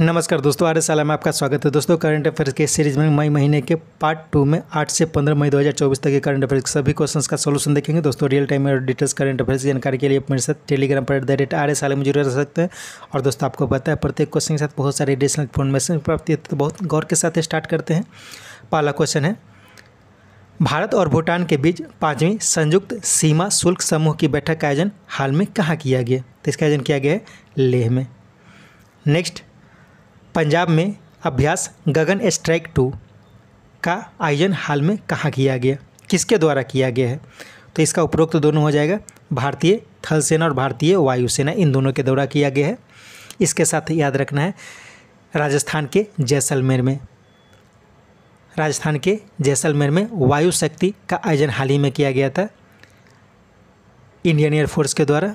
नमस्कार दोस्तों आर साल में आपका स्वागत है दोस्तों करंट अफेयर्स के सीरीज में मई महीने के पार्ट टू में 8 से 15 मई 2024 तक के करंट अफेयर्स सभी क्वेश्चंस का सलूशन देखेंगे दोस्तों रियल टाइम में और डिटेल्स करंट अफेयर्स की जानकारी के लिए मेरे साथ टेलीग्राम पर एट द रेट आर साल में जुड़े रह सकते हैं और दोस्तों आपको पता है प्रत्येक क्वेश्चन के साथ बहुत सारी एडिशनल इन्फॉर्मेशन प्राप्ति है तो बहुत गौर के साथ स्टार्ट करते हैं पहला क्वेश्चन है भारत और भूटान के बीच पाँचवीं संयुक्त सीमा शुल्क समूह की बैठक का आयोजन हाल में कहाँ किया गया तो इसका आयोजन किया गया है लेह में नेक्स्ट पंजाब में अभ्यास गगन स्ट्राइक टू का आयोजन हाल में कहाँ किया गया किसके द्वारा किया गया है तो इसका उपरोक्त तो दोनों हो जाएगा भारतीय थल सेना और भारतीय वायुसेना इन दोनों के द्वारा किया गया है इसके साथ याद रखना है राजस्थान के जैसलमेर में राजस्थान के जैसलमेर में वायु शक्ति का आयोजन हाल ही में किया गया था इंडियन एयरफोर्स के द्वारा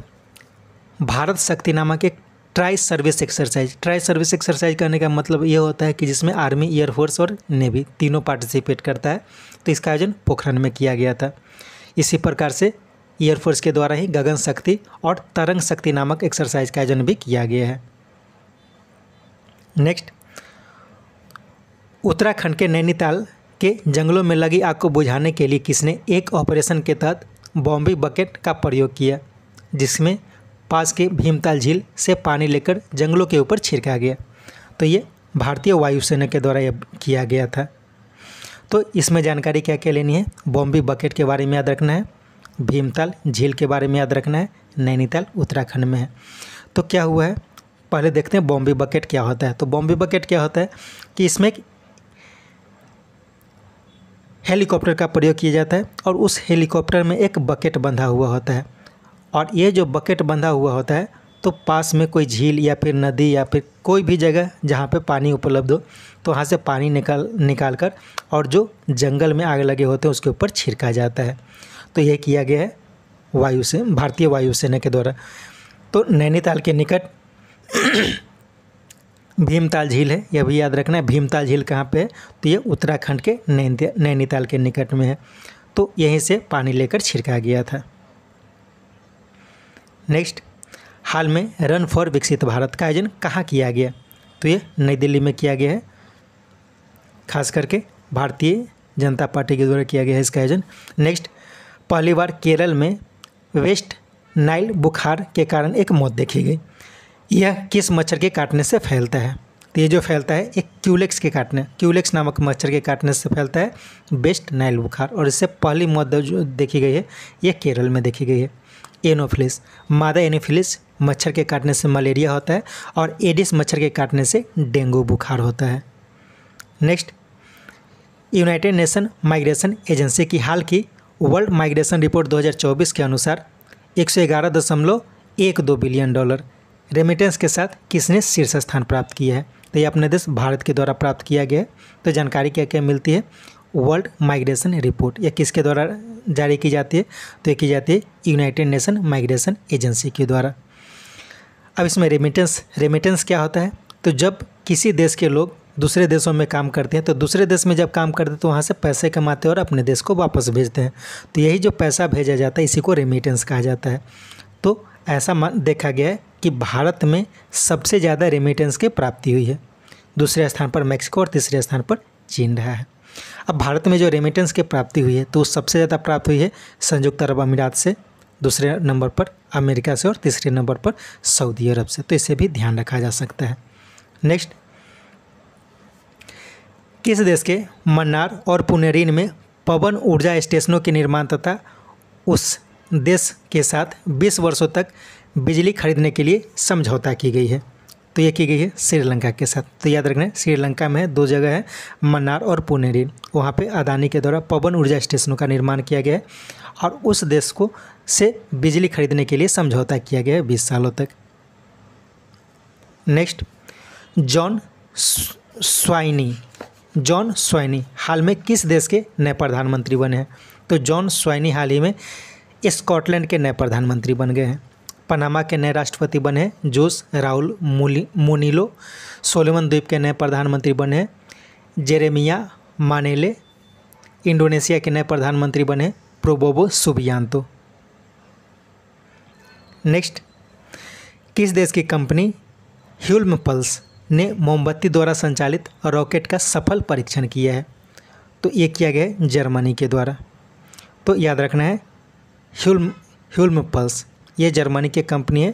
भारत शक्ति नामक एक tri service exercise tri service exercise करने का मतलब ये होता है कि जिसमें आर्मी एयरफोर्स और नेवी तीनों पार्टिसिपेट करता है तो इसका आयोजन पोखरण में किया गया था इसी प्रकार से एयरफोर्स के द्वारा ही गगन शक्ति और तरंग शक्ति नामक एक्सरसाइज का आयोजन भी किया गया है नेक्स्ट उत्तराखंड के नैनीताल के जंगलों में लगी आग को बुझाने के लिए किसने एक ऑपरेशन के तहत बॉम्बे बकेट का प्रयोग किया जिसमें पास के भीमताल झील से पानी लेकर जंगलों के ऊपर छिड़का गया तो ये भारतीय वायुसेना के द्वारा यह किया गया था तो इसमें जानकारी क्या क्या लेनी है बॉम्बे बकेट के बारे में याद रखना है भीमताल झील के बारे में याद रखना है नैनीताल उत्तराखंड में है तो क्या हुआ है पहले देखते हैं बॉम्बे बकेट क्या होता है तो बॉम्बे बकेट क्या होता है कि इसमें एक हेलीकॉप्टर का प्रयोग किया जाता है और उस हेलीकॉप्टर में एक बकेट बंधा हुआ होता है और ये जो बकेट बंधा हुआ होता है तो पास में कोई झील या फिर नदी या फिर कोई भी जगह जहाँ पे पानी उपलब्ध हो तो वहाँ से पानी निकाल निकाल कर और जो जंगल में आग लगे होते हैं उसके ऊपर छिड़का जाता है तो यह किया गया है वायु से भारतीय वायुसेना के द्वारा तो नैनीताल के निकट भीमताल झील है यह भी याद रखना है भीमताल झील कहाँ पे है तो ये उत्तराखंड के नैनीताल के निकट में है तो यहीं से पानी लेकर छिड़का गया था नेक्स्ट हाल में रन फॉर विकसित भारत का आयोजन कहाँ किया गया तो ये नई दिल्ली में किया गया है खास करके भारतीय जनता पार्टी के द्वारा किया गया है इसका आयोजन नेक्स्ट पहली बार केरल में वेस्ट नाइल बुखार के कारण एक मौत देखी गई यह किस मच्छर के काटने से फैलता है तो ये जो फैलता है एक क्यूलेक्स के काटने क्यूलेक्स नामक मच्छर के काटने से फैलता है वेस्ट नाइल बुखार और इससे पहली मौत जो देखी गई है यह केरल में देखी गई है एनोफिलिस मादा एनोफिलिस मच्छर के काटने से मलेरिया होता है और एडिस मच्छर के काटने से डेंगू बुखार होता है next United Nation Migration Agency की हाल की वर्ल्ड माइग्रेशन रिपोर्ट 2024 के अनुसार एक सौ ग्यारह दशमलव एक दो बिलियन डॉलर रेमिटेंस के साथ किसने शीर्ष स्थान प्राप्त किया है तो ये अपने देश भारत के द्वारा प्राप्त किया गया है तो जानकारी क्या क्या मिलती है वर्ल्ड माइग्रेशन रिपोर्ट यह किसके द्वारा जारी की जाती है तो ये की जाती है यूनाइटेड नेशन माइग्रेशन एजेंसी के द्वारा अब इसमें रेमिटेंस रेमिटेंस क्या होता है तो जब किसी देश के लोग दूसरे देशों में काम करते हैं तो दूसरे देश में जब काम करते हैं तो वहाँ से पैसे कमाते हैं और अपने देश को वापस भेजते हैं तो यही जो पैसा भेजा जाता है इसी को रेमिटेंस कहा जाता है तो ऐसा देखा गया है कि भारत में सबसे ज़्यादा रेमिटेंस की प्राप्ति हुई है दूसरे स्थान पर मैक्सिको और तीसरे स्थान पर चीन रहा है अब भारत में जो रेमिटेंस की प्राप्ति हुई है तो सबसे ज़्यादा प्राप्त हुई है संयुक्त अरब अमीरात से दूसरे नंबर पर अमेरिका से और तीसरे नंबर पर सऊदी अरब से तो इसे भी ध्यान रखा जा सकता है नेक्स्ट किस देश के मन्नार और पुनेरिन में पवन ऊर्जा स्टेशनों के निर्माण तथा उस देश के साथ 20 वर्षों तक बिजली खरीदने के लिए समझौता की गई है तो ये की गई है श्रीलंका के साथ तो याद रखना श्रीलंका में दो जगह है मन्नार और पुनेरी वहाँ पे अदानी के द्वारा पवन ऊर्जा स्टेशनों का निर्माण किया गया है और उस देश को से बिजली खरीदने के लिए समझौता किया गया है बीस सालों तक next John Swinney John Swinney हाल में किस देश के नए प्रधानमंत्री बने हैं तो जॉन स्वाइनी हाल ही में स्कॉटलैंड के नए प्रधानमंत्री बन गए हैं पनामा के नए राष्ट्रपति बने जोस राहुल मोनिलो सोलेमन द्वीप के नए प्रधानमंत्री बने जेरेमिया मानेले इंडोनेशिया के नए प्रधानमंत्री बने प्रोबोबो सुबियांतो नेक्स्ट किस देश की कंपनी ह्यूल्म पल्स ने मोमबत्ती द्वारा संचालित रॉकेट का सफल परीक्षण किया है तो ये किया गया जर्मनी के द्वारा तो याद रखना है ह्यूल्म ह्यूल्म पल्स ये जर्मनी की कंपनी है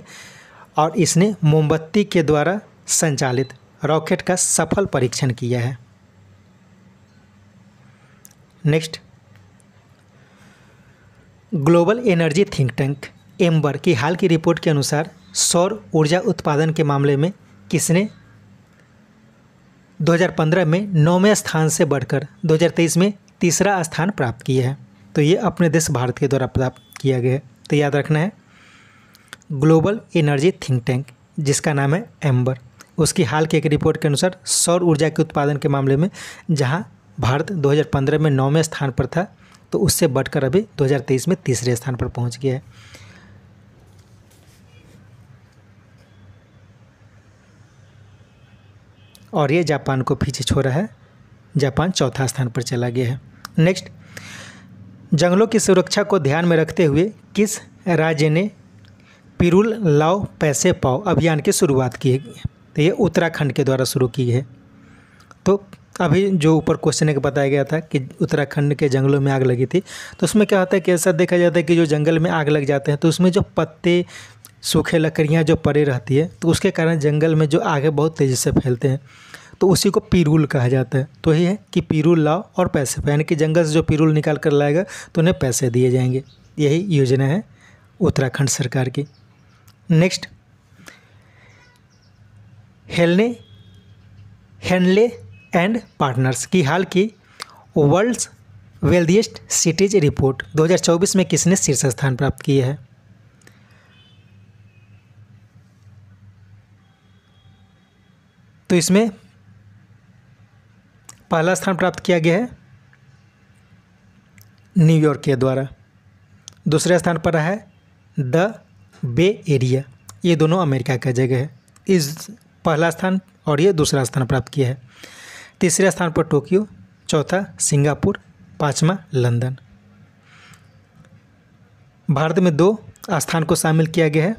और इसने मोमबत्ती के द्वारा संचालित रॉकेट का सफल परीक्षण किया है next global energy think tank Ember की हाल की रिपोर्ट के अनुसार सौर ऊर्जा उत्पादन के मामले में किसने 2015 में नौवें स्थान से बढ़कर 2023 में तीसरा स्थान प्राप्त किया है तो ये अपने देश भारत के द्वारा प्राप्त किया गया है तो याद रखना है ग्लोबल एनर्जी थिंक टैंक जिसका नाम है एम्बर उसकी हाल की एक रिपोर्ट के अनुसार सौर ऊर्जा के उत्पादन के मामले में जहां भारत 2015 में नौवें स्थान पर था तो उससे बढ़कर अभी 2023 में तीसरे स्थान पर पहुंच गया है और ये जापान को पीछे छोड़ा है जापान चौथा स्थान पर चला गया है नेक्स्ट जंगलों की सुरक्षा को ध्यान में रखते हुए किस राज्य ने पिरुल लाओ पैसे पाओ अभियान की शुरुआत की है तो ये उत्तराखंड के द्वारा शुरू की है तो अभी जो ऊपर क्वेश्चन एक बताया गया था कि उत्तराखंड के जंगलों में आग लगी थी तो उसमें क्या होता है कि ऐसा देखा जाता है कि जो जंगल में आग लग जाते हैं तो उसमें जो पत्ते सूखे लकड़ियाँ जो पड़े रहती है तो उसके कारण जंगल में जो आगे बहुत तेज़ी से फैलते हैं तो उसी को पिरुल कहा जाता है तो यही है कि पिरुल लाओ और पैसे पाओ यानी कि जंगल से जो पिरुल निकाल कर लाएगा तो उन्हें पैसे दिए जाएंगे यही योजना है उत्तराखंड सरकार की नेक्स्ट हेलने हेनले एंड पार्टनर्स की हाल की वर्ल्ड्स वेल्दिएस्ट सिटीज रिपोर्ट 2024 में किसने शीर्ष स्थान प्राप्त किया है तो इसमें पहला स्थान प्राप्त किया गया है न्यूयॉर्क के द्वारा दूसरे स्थान पर रहा है द बे एरिया ये दोनों अमेरिका का जगह है इस पहला स्थान और ये दूसरा स्थान प्राप्त किया है तीसरे स्थान पर टोक्यो चौथा सिंगापुर पाँचवा लंदन भारत में दो स्थान को शामिल किया गया है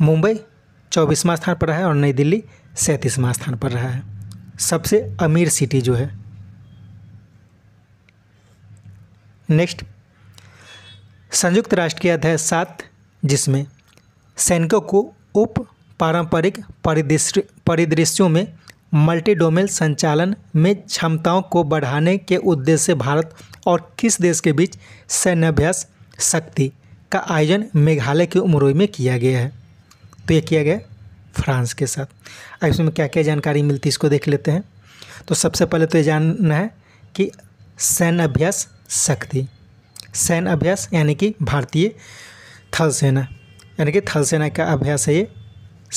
मुंबई चौबीसवां स्थान पर रहा है और नई दिल्ली सैंतीसवां स्थान पर रहा है सबसे अमीर सिटी जो है नेक्स्ट संयुक्त राष्ट्र के अध्याय सात जिसमें सैनिकों को उप पारंपरिक परिदृश्य परिदृश्यों में मल्टीडोमेल संचालन में क्षमताओं को बढ़ाने के उद्देश्य से भारत और किस देश के बीच सैन्यभ्यास शक्ति का आयोजन मेघालय के उमरोई में किया गया है तो ये किया गया फ्रांस के साथ अब इसमें क्या क्या जानकारी मिलती है इसको देख लेते हैं तो सबसे पहले तो ये जानना है कि सैन्य अभ्यास शक्ति सैन्य अभ्यास यानी कि भारतीय थल सेना यानी कि थल सेना का अभ्यास है ये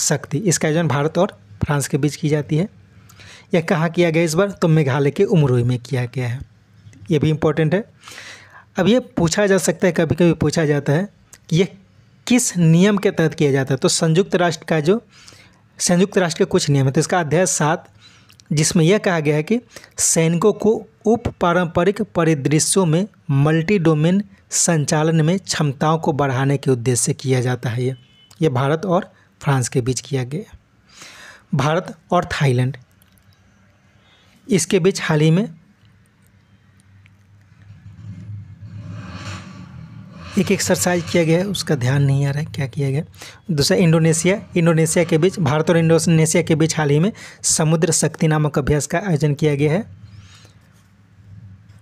शक्ति इसका आयोजन भारत और फ्रांस के बीच की जाती है यह कहाँ किया गया इस बार तो मेघालय के उमरोई में किया गया है ये भी इम्पोर्टेंट है अब ये पूछा जा सकता है कभी कभी पूछा जाता है कि यह किस नियम के तहत किया जाता है तो संयुक्त राष्ट्र का जो संयुक्त राष्ट्र के कुछ नियम है तो इसका अध्याय सात जिसमें यह कहा गया है कि सैनिकों को उप पारंपरिक परिदृश्यों में मल्टी डोमेन संचालन में क्षमताओं को बढ़ाने के उद्देश्य से किया जाता है ये ये भारत और फ्रांस के बीच किया गया भारत और थाईलैंड इसके बीच हाल ही में एक एक्सरसाइज किया गया है उसका ध्यान नहीं आ रहा है क्या किया गया दूसरा इंडोनेशिया इंडोनेशिया के बीच भारत और इंडोनेशिया के बीच हाल ही में समुद्र शक्ति नामक अभ्यास का आयोजन किया गया है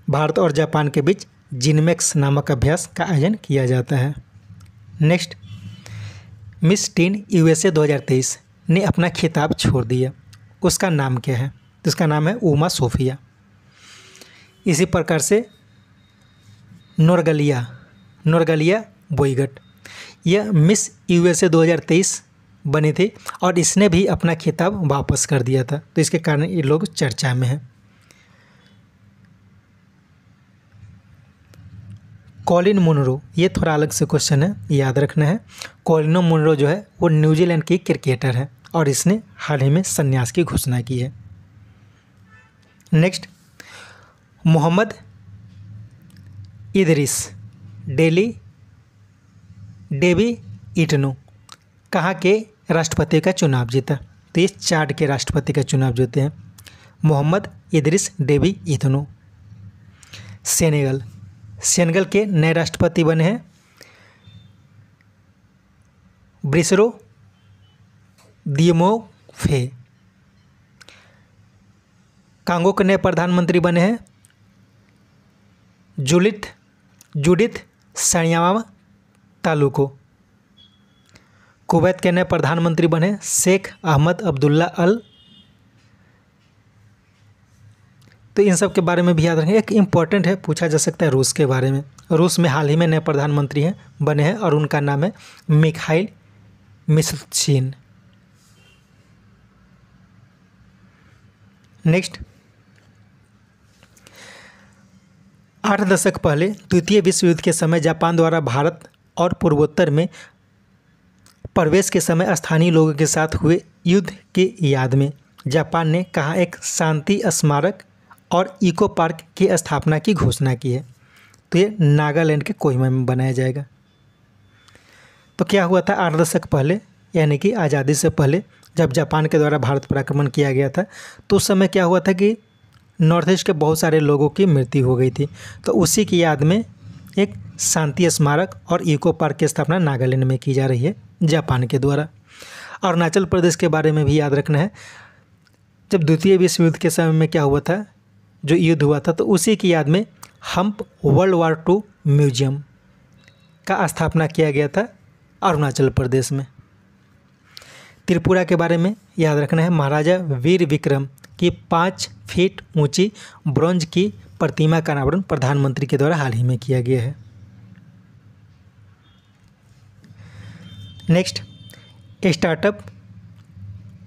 भारत और जापान के बीच जिनमेक्स नामक अभ्यास का आयोजन किया जाता है नेक्स्ट मिस टीन यूएसए 2023 ने अपना खिताब छोड़ दिया उसका नाम क्या है जिसका नाम है उमा सोफिया इसी प्रकार से नोरगलिया नोरगलिया बोईगट यह मिस यूएसए 2023 बनी थी और इसने भी अपना खिताब वापस कर दिया था तो इसके कारण ये लोग चर्चा में हैं कॉलिन मुनरो ये थोड़ा अलग से क्वेश्चन है याद रखना है कॉलिनो मुनरो जो है वो न्यूजीलैंड की क्रिकेटर है और इसने हाल ही में संन्यास की घोषणा की है next Mahamat Idriss Deby Deby Itno कहाँ के राष्ट्रपति का चुनाव जीता तो ये चार्ट के राष्ट्रपति का चुनाव जीते हैं Mahamat Idriss Deby Itno Senegal Senegal के नए राष्ट्रपति बने हैं ब्रिसरो दियमो फे कांगो के नए प्रधानमंत्री बने हैं जुलित जुडित सणियावा तालुको कुवैत के नए प्रधानमंत्री बने शेख अहमद अब्दुल्ला अल तो इन सब के बारे में भी याद रखें एक इम्पॉर्टेंट है पूछा जा सकता है रूस के बारे में रूस में हाल ही में नए प्रधानमंत्री हैं बने हैं और उनका नाम है मिखाइल मिसचिन नेक्स्ट आठ दशक पहले द्वितीय विश्व युद्ध के समय जापान द्वारा भारत और पूर्वोत्तर में प्रवेश के समय स्थानीय लोगों के साथ हुए युद्ध की याद में जापान ने कहा एक शांति स्मारक और इको पार्क की स्थापना की घोषणा की है तो ये नागालैंड के कोहिमा में बनाया जाएगा तो क्या हुआ था आठ दशक पहले यानी कि आज़ादी से पहले जब जापान के द्वारा भारत पर आक्रमण किया गया था तो उस समय क्या हुआ था कि नॉर्थ ईस्ट के बहुत सारे लोगों की मृत्यु हो गई थी तो उसी की याद में एक शांति स्मारक और इको पार्क की स्थापना नागालैंड में की जा रही है जापान के द्वारा अरुणाचल प्रदेश के बारे में भी याद रखना है जब द्वितीय विश्व युद्ध के समय में क्या हुआ था जो युद्ध हुआ था तो उसी की याद में हम्प वर्ल्ड वार टू म्यूजियम का स्थापना किया गया था अरुणाचल प्रदेश में त्रिपुरा के बारे में याद रखना है महाराजा वीर विक्रम की पाँच फीट ऊंची ब्रॉन्ज की प्रतिमा का अनावरण प्रधानमंत्री के द्वारा हाल ही में किया गया है नेक्स्ट स्टार्टअप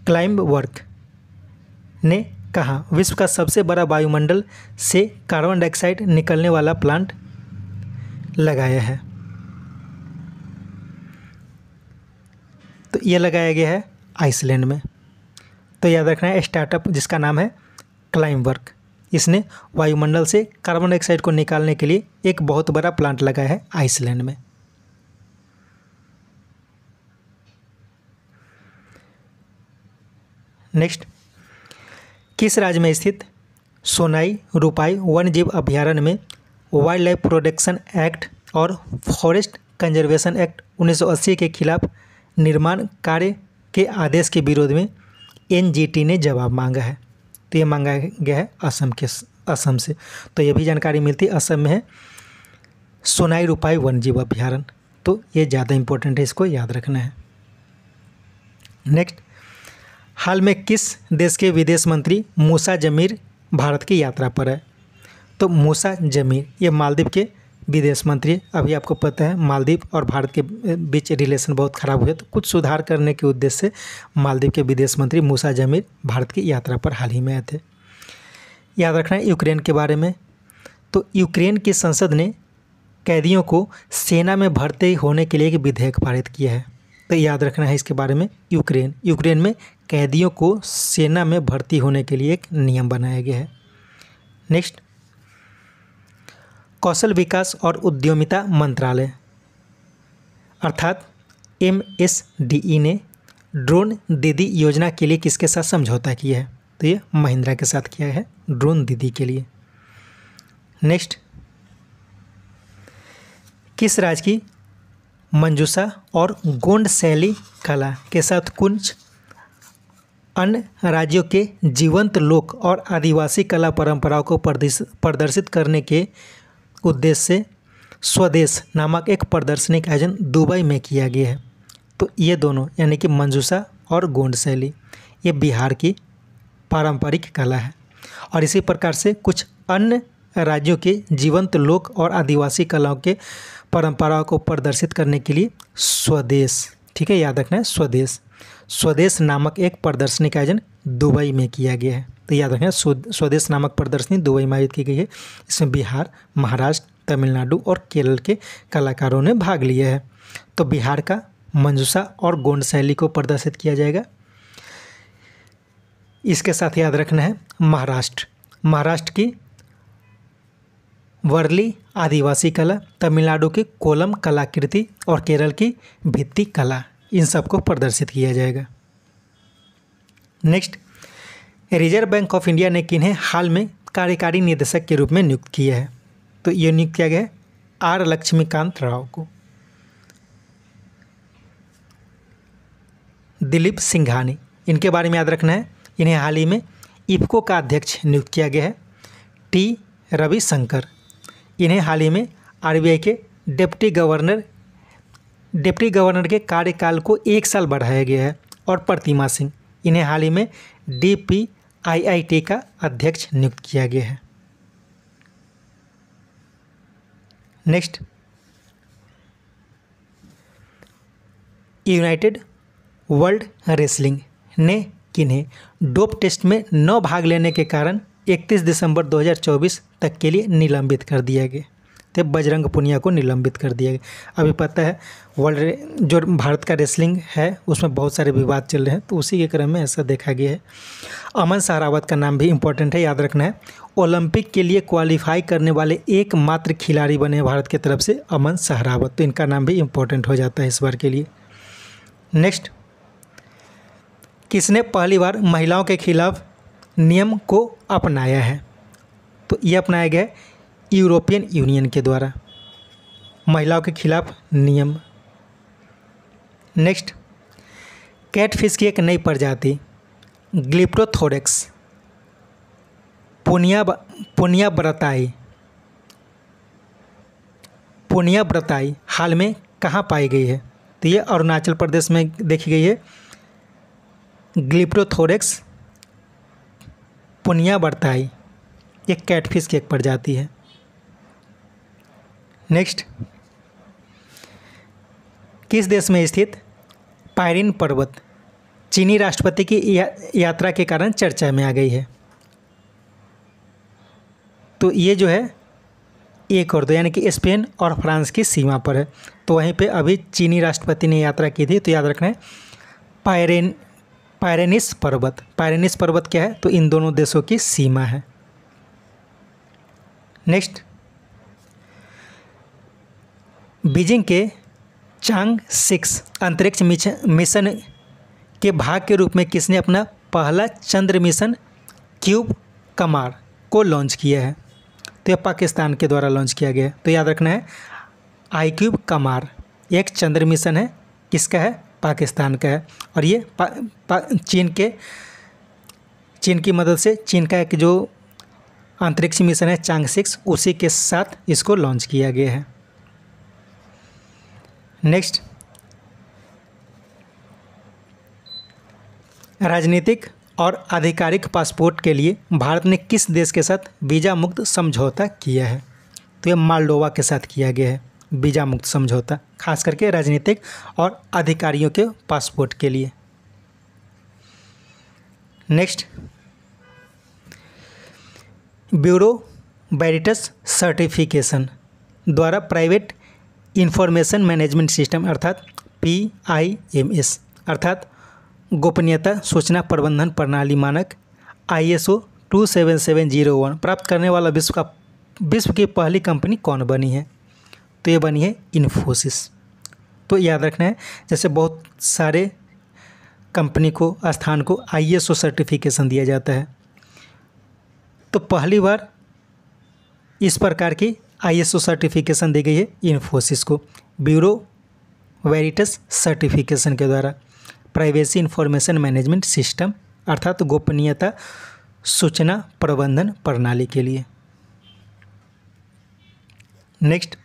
क्लाइंब वर्क ने कहा विश्व का सबसे बड़ा वायुमंडल से कार्बन डाइऑक्साइड निकलने वाला प्लांट लगाया है तो यह लगाया गया है आइसलैंड में तो याद रखना है स्टार्टअप जिसका नाम है क्लाइम वर्क इसने वायुमंडल से कार्बन डाइऑक्साइड को निकालने के लिए एक बहुत बड़ा प्लांट लगाया है आइसलैंड में नेक्स्ट किस राज्य में स्थित सोनाई रुपाई वन जीव अभ्यारण्य में वाइल्ड लाइफ प्रोटेक्शन एक्ट और फॉरेस्ट कंजर्वेशन एक्ट 1980 के खिलाफ निर्माण कार्य के आदेश के विरोध में एनजीटी ने जवाब मांगा है तो ये मांगा गया है असम के असम से तो ये भी जानकारी मिलती है असम में है सोनाई रुपाई वन जीव अभ्यारण तो ये ज़्यादा इम्पोर्टेंट है इसको याद रखना है नेक्स्ट हाल में किस देश के विदेश मंत्री मूसा जमीर भारत की यात्रा पर है तो मूसा जमीर ये मालदीव के विदेश मंत्री अभी आपको पता है मालदीव और भारत के बीच रिलेशन बहुत ख़राब हुए तो कुछ सुधार करने के उद्देश्य से मालदीव के विदेश मंत्री मूसा जमीर भारत की यात्रा पर हाल ही में आए थे याद रखना है यूक्रेन के बारे में तो यूक्रेन की संसद ने कैदियों को सेना में भर्ती होने के लिए एक विधेयक पारित किया है तो याद रखना है इसके बारे में यूक्रेन यूक्रेन में कैदियों को सेना में भर्ती होने के लिए एक नियम बनाया गया है नेक्स्ट कौशल विकास और उद्यमिता मंत्रालय अर्थात एम एस डी ई ने ड्रोन दीदी योजना के लिए किसके साथ समझौता किया है तो ये महिंद्रा के साथ किया है ड्रोन दीदी के लिए नेक्स्ट किस राज्य की मंजूषा और गोंड शैली कला के साथ कुंज अन्य राज्यों के जीवंत लोक और आदिवासी कला परंपराओं को प्रदर्शित करने के उद्देश्य से स्वदेश नामक एक प्रदर्शनी का आयोजन दुबई में किया गया है तो ये दोनों यानी कि मंजूषा और गोंड शैली ये बिहार की पारंपरिक कला है और इसी प्रकार से कुछ अन्य राज्यों के जीवंत लोक और आदिवासी कलाओं के परंपराओं को प्रदर्शित करने के लिए स्वदेश ठीक है याद रखना है स्वदेश स्वदेश नामक एक प्रदर्शनी का आयोजन दुबई में किया गया है तो याद रखें स्वदेश नामक प्रदर्शनी दुबई में आयोजित की गई है इसमें बिहार महाराष्ट्र तमिलनाडु और केरल के कलाकारों ने भाग लिया है तो बिहार का मंजूसा और गोंड शैली को प्रदर्शित किया जाएगा इसके साथ याद रखना है महाराष्ट्र महाराष्ट्र की वर्ली आदिवासी कला तमिलनाडु की कोलम कलाकृति और केरल की भित्ति कला इन सबको प्रदर्शित किया जाएगा next Reserve Bank of India ने किन्हें हाल में कार्यकारी निदेशक के रूप में नियुक्त किया है तो ये नियुक्त किया गया है आर लक्ष्मीकांत राव को दिलीप सिंघानी इनके बारे में याद रखना है इन्हें हाल ही में इफ्को का अध्यक्ष नियुक्त किया गया है टी रविशंकर इन्हें हाल ही में आरबीआई के डिप्टी गवर्नर डिप्टी गवर्नर के कार्यकाल को एक साल बढ़ाया गया है और प्रतिमा सिंह इन्हें हाल ही में D P I I T का अध्यक्ष नियुक्त किया गया है नेक्स्ट यूनाइटेड वर्ल्ड रेसलिंग ने किन्हें डोप टेस्ट में न भाग लेने के कारण 31 दिसंबर 2024 तक के लिए निलंबित कर दिया गया थे बजरंग पुनिया को निलंबित कर दिया गया अभी पता है वर्ल्ड जो भारत का रेसलिंग है उसमें बहुत सारे विवाद चल रहे हैं तो उसी के क्रम में ऐसा देखा गया है अमन सहरावत का नाम भी इम्पोर्टेंट है याद रखना है ओलंपिक के लिए क्वालिफाई करने वाले एकमात्र खिलाड़ी बने भारत की तरफ से अमन सहरावत तो इनका नाम भी इम्पोर्टेंट हो जाता है इस बार के लिए नेक्स्ट किसने पहली बार महिलाओं के खिलाफ नियम को अपनाया है तो ये अपनाया गया है यूरोपियन यूनियन के द्वारा महिलाओं के खिलाफ नियम नेक्स्ट कैटफिश की एक नई प्रजाति ग्लिप्टोथोरेक्स पुनिया ब्रताई पुनिया ब्रताई हाल में कहाँ पाई गई है तो ये अरुणाचल प्रदेश में देखी गई है ग्लिप्टोथोरेक्स ब्रताई ये कैटफिश की एक प्रजाति है नेक्स्ट किस देश में स्थित पायरिन पर्वत चीनी राष्ट्रपति की या, यात्रा के कारण चर्चा में आ गई है तो ये जो है एक और दो यानी कि स्पेन और फ्रांस की सीमा पर है तो वहीं पे अभी चीनी राष्ट्रपति ने यात्रा की थी तो याद रखना है पायरेन पायरेनिस पर्वत पायरेनिस पर्वत क्या है तो इन दोनों देशों की सीमा है नेक्स्ट बीजिंग के चांग सिक्स अंतरिक्ष मिशन के भाग के रूप में किसने अपना पहला चंद्र मिशन क्यूब कमार को लॉन्च किया है तो यह पाकिस्तान के द्वारा लॉन्च किया गया है तो याद रखना है आई क्यूब कमार एक चंद्र मिशन है किसका है पाकिस्तान का है और ये पा, पा, चीन के चीन की मदद से चीन का एक जो अंतरिक्ष मिशन है चांग सिक्स उसी के साथ इसको लॉन्च किया गया है नेक्स्ट राजनीतिक और आधिकारिक पासपोर्ट के लिए भारत ने किस देश के साथ वीज़ा मुक्त समझौता किया है तो यह मालडोवा के साथ किया गया है वीज़ा मुक्त समझौता खास करके राजनीतिक और अधिकारियों के पासपोर्ट के लिए नेक्स्ट ब्यूरो बैरिटस सर्टिफिकेशन द्वारा प्राइवेट इंफॉर्मेशन मैनेजमेंट सिस्टम अर्थात पी आई एम एस अर्थात गोपनीयता सूचना प्रबंधन प्रणाली मानक I S O two seven seven zero one प्राप्त करने वाला विश्व का विश्व की पहली कंपनी कौन बनी है तो ये बनी है इन्फोसिस तो याद रखना है जैसे बहुत सारे कंपनी को स्थान को आईएसओ सर्टिफिकेशन दिया जाता है तो पहली बार इस प्रकार की आईएसओ सर्टिफिकेशन दी गई है इन्फोसिस को ब्यूरो वेरिटस सर्टिफिकेशन के द्वारा प्राइवेसी इन्फॉर्मेशन मैनेजमेंट सिस्टम अर्थात गोपनीयता सूचना प्रबंधन प्रणाली के लिए नेक्स्ट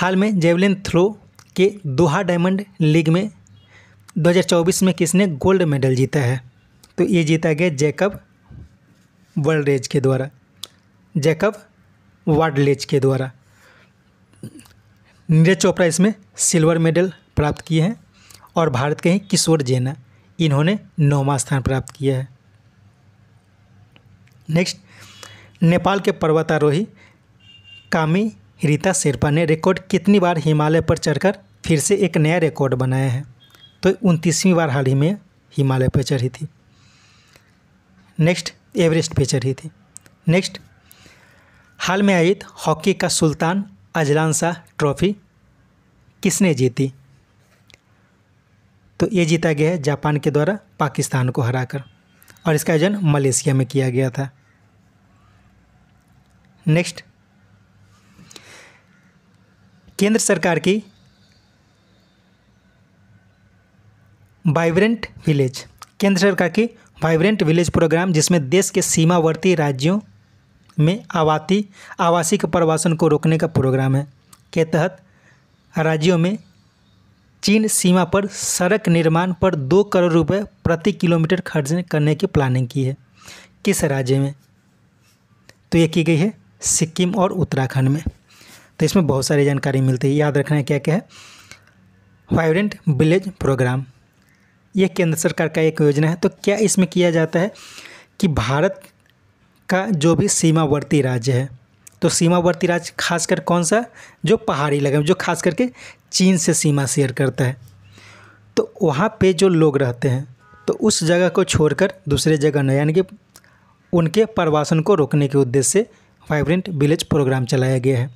हाल में जेवलिन थ्रो के दोहा डायमंड लीग में 2024 में किसने गोल्ड मेडल जीता है तो ये जीता गया जैकब वर्ल्ड रेज के द्वारा जैकब वाडलेज के द्वारा नीरज चोपड़ा इसमें सिल्वर मेडल प्राप्त किए हैं और भारत के ही किशोर जैना इन्होंने नौवा स्थान प्राप्त किया है नेक्स्ट नेपाल के पर्वतारोही कामी रीता शेरपा ने रिकॉर्ड कितनी बार हिमालय पर चढ़कर फिर से एक नया रिकॉर्ड बनाया है तो उनतीसवीं बार हाल ही में हिमालय पर चढ़ी थी नेक्स्ट एवरेस्ट पर चढ़ी थी नेक्स्ट हाल में आयोजित हॉकी का सुल्तान अजलान शाह ट्रॉफी किसने जीती तो ये जीता गया है जापान के द्वारा पाकिस्तान को हराकर और इसका आयोजन मलेशिया में किया गया था नेक्स्ट केंद्र सरकार की वाइब्रेंट विलेज केंद्र सरकार की वाइब्रेंट विलेज प्रोग्राम जिसमें देश के सीमावर्ती राज्यों में आवाती आवासीय प्रवासन को रोकने का प्रोग्राम है के तहत राज्यों में चीन सीमा पर सड़क निर्माण पर दो करोड़ रुपए प्रति किलोमीटर खर्च करने की प्लानिंग की है किस राज्य में तो ये की गई है सिक्किम और उत्तराखंड में तो इसमें बहुत सारी जानकारी मिलती है याद रखना है क्या क्या है वाइब्रेंट विलेज प्रोग्राम ये केंद्र सरकार का एक योजना है तो क्या इसमें किया जाता है कि भारत का जो भी सीमावर्ती राज्य है तो सीमावर्ती राज्य खासकर कौन सा जो पहाड़ी इलाके में जो खास करके चीन से सीमा शेयर करता है तो वहाँ पे जो लोग रहते हैं तो उस जगह को छोड़कर दूसरे जगह न यानी कि उनके प्रवासन को रोकने के उद्देश्य से वाइब्रेंट विलेज प्रोग्राम चलाया गया है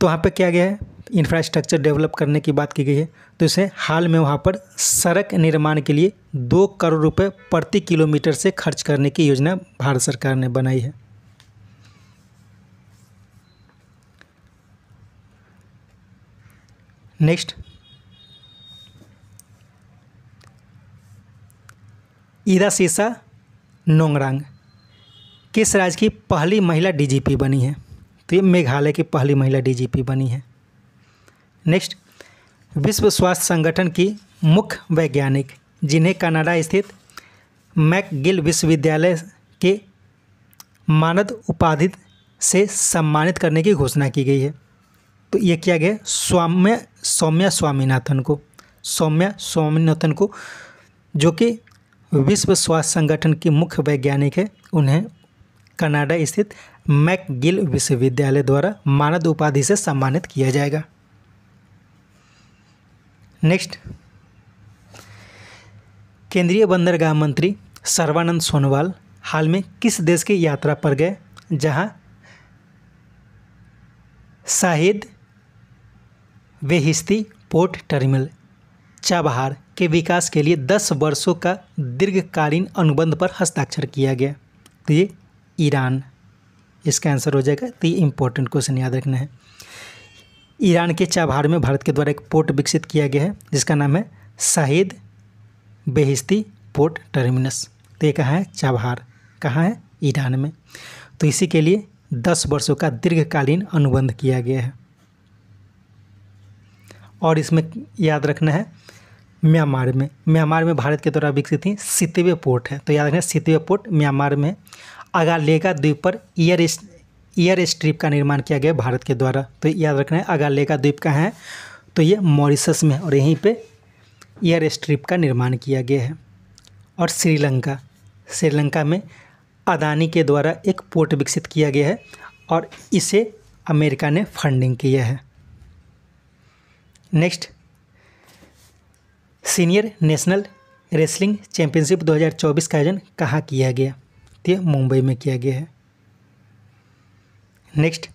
तो वहाँ पे क्या गया है इंफ्रास्ट्रक्चर डेवलप करने की बात की गई है तो इसे हाल में वहाँ पर सड़क निर्माण के लिए दो करोड़ रुपये प्रति किलोमीटर से खर्च करने की योजना भारत सरकार ने बनाई है नेक्स्ट ईदा सीसा नोंगरांग किस राज्य की पहली महिला डीजीपी बनी है तो ये मेघालय की पहली महिला डीजीपी बनी है नेक्स्ट विश्व स्वास्थ्य संगठन की मुख्य वैज्ञानिक जिन्हें कनाडा स्थित मैकगिल विश्वविद्यालय के मानद उपाधि से सम्मानित करने की घोषणा की गई है तो ये किया गया सौम्य सौम्या स्वामीनाथन को सौम्या स्वामीनाथन को जो कि विश्व स्वास्थ्य संगठन की मुख्य वैज्ञानिक है उन्हें कनाडा स्थित मैकगिल विश्वविद्यालय द्वारा मानद उपाधि से सम्मानित किया जाएगा नेक्स्ट केंद्रीय बंदरगाह मंत्री सर्वानंद सोनोवाल हाल में किस देश की यात्रा पर गए जहां Shahid Beheshti port terminal Chabahar के विकास के लिए 10 वर्षों का दीर्घकालीन अनुबंध पर हस्ताक्षर किया गया तो ये ईरान इसका आंसर हो जाएगा तो ये इम्पोर्टेंट क्वेश्चन याद रखना है ईरान के चाबहार में भारत के द्वारा एक पोर्ट विकसित किया गया है जिसका नाम है शाहिद बेहिस्ती पोर्ट टर्मिनस तो ये कहाँ है चाबहार कहाँ है ईरान में तो इसी के लिए दस वर्षों का दीर्घकालीन अनुबंध किया गया है और इसमें याद रखना है म्यांमार में म्यांमार में भारत के द्वारा विकसित ही सितवे पोर्ट है तो याद रखना सितवे पोर्ट म्यांमार में अगालेगा द्वीप पर एयर ईयर स्ट्रिप का निर्माण किया गया भारत के द्वारा तो याद रखना है का द्वीप कहाँ है तो ये मॉरिसस में और यहीं पे ईयर स्ट्रिप का निर्माण किया गया है और श्रीलंका श्रीलंका में अदानी के द्वारा एक पोर्ट विकसित किया गया है और इसे अमेरिका ने फंडिंग किया है next Senior National Wrestling Championship 2024 का आयोजन कहाँ किया गया तो मुंबई में किया गया है next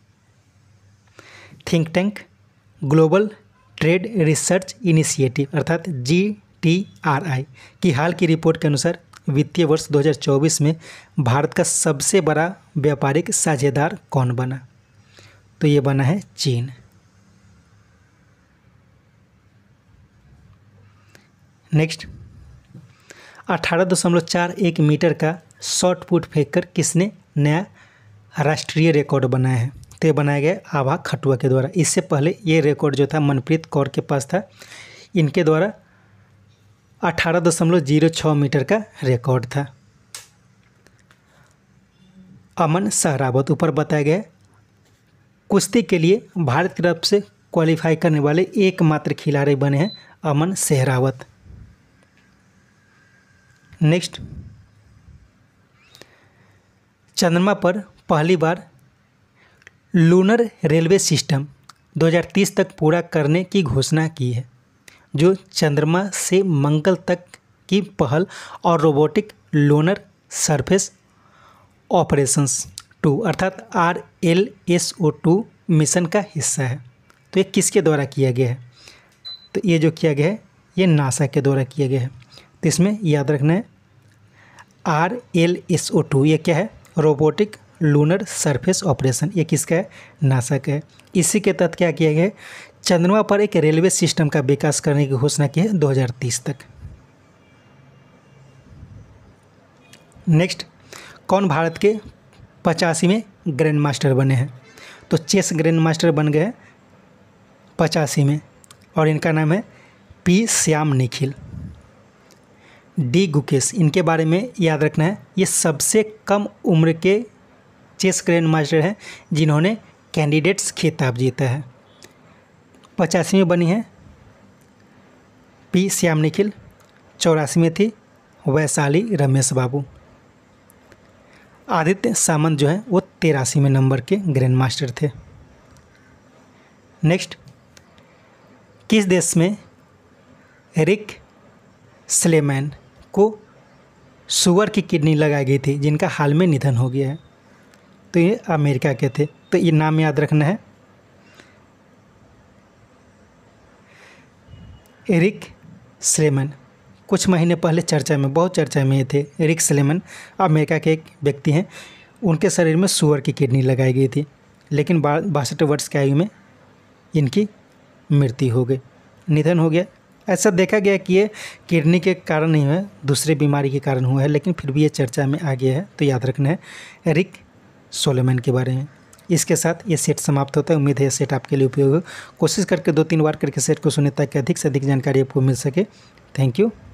think tank Global Trade Research Initiative अर्थात जी टी आर आई की हाल की रिपोर्ट के अनुसार वित्तीय वर्ष 2024 में भारत का सबसे बड़ा व्यापारिक साझेदार कौन बना तो ये बना है चीन नेक्स्ट अठारह दशमलव चार एक मीटर का शॉर्ट पुट फेंककर किसने नया राष्ट्रीय रिकॉर्ड बनाए हैं तो ये बनाया गया आभा खटुआ के द्वारा इससे पहले ये रिकॉर्ड जो था मनप्रीत कौर के पास था इनके द्वारा अठारह दशमलव जीरो छः मीटर का रिकॉर्ड था अमन सहरावत ऊपर बताया गया कुश्ती के लिए भारत की तरफ से क्वालिफाई करने वाले एकमात्र खिलाड़ी बने हैं अमन सहरावत नेक्स्ट चंद्रमा पर पहली बार लूनर रेलवे सिस्टम 2030 तक पूरा करने की घोषणा की है जो चंद्रमा से मंगल तक की पहल और Robotic Lunar Surface Operations two अर्थात R L S O two mission का हिस्सा है तो ये किसके द्वारा किया गया है तो ये जो किया गया है ये नासा के द्वारा किया गया है तो इसमें याद रखना है R L S O two ये क्या है रोबोटिक लूनर सरफेस ऑपरेशन ये किसका है नासा का है इसी के तहत क्या किया गया चंद्रमा पर एक रेलवे सिस्टम का विकास करने की घोषणा की है दो तक नेक्स्ट कौन भारत के पचासी में ग्रैंड मास्टर बने हैं तो चेस ग्रैंड मास्टर बन गए पचासी में और इनका नाम है पी श्याम निखिल डी गुकेश इनके बारे में याद रखना है ये सबसे कम उम्र के चेस ग्रैंड मास्टर हैं जिन्होंने कैंडिडेट्स खिताब जीता है पचासवीं बनी है पी श्याम निखिल चौरासीवीं थी वैशाली रमेश बाबू आदित्य सामंत जो है वो तेरासीवें नंबर के ग्रैंड मास्टर थे नेक्स्ट किस देश में रिक स्लेमैन को सुअर की किडनी लगाई गई थी जिनका हाल में निधन हो गया है तो ये अमेरिका के थे तो ये नाम याद रखना है एरिक स्लेमन कुछ महीने पहले चर्चा में बहुत चर्चा में ये थे एरिक स्लेमन अमेरिका के एक व्यक्ति हैं उनके शरीर में सुअर की किडनी लगाई गई थी लेकिन बासठ वर्ष की आयु में इनकी मृत्यु हो गई निधन हो गया ऐसा देखा गया कि ये किडनी के कारण नहीं हुआ दूसरे बीमारी के कारण हुआ है लेकिन फिर भी ये चर्चा में आ गया है तो याद रखना है एरिक सोलेमैन के बारे में इसके साथ ये सेट समाप्त होता है उम्मीद है यह सेट आपके लिए उपयोग हो कोशिश करके दो तीन बार करके सेट को सुने ताकि अधिक से अधिक जानकारी आपको मिल सके थैंक यू